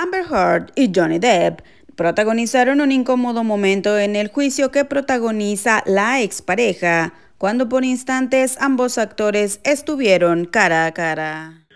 Amber Heard y Johnny Depp protagonizaron un incómodo momento en el juicio que protagoniza la expareja, cuando por instantes ambos actores estuvieron cara a cara.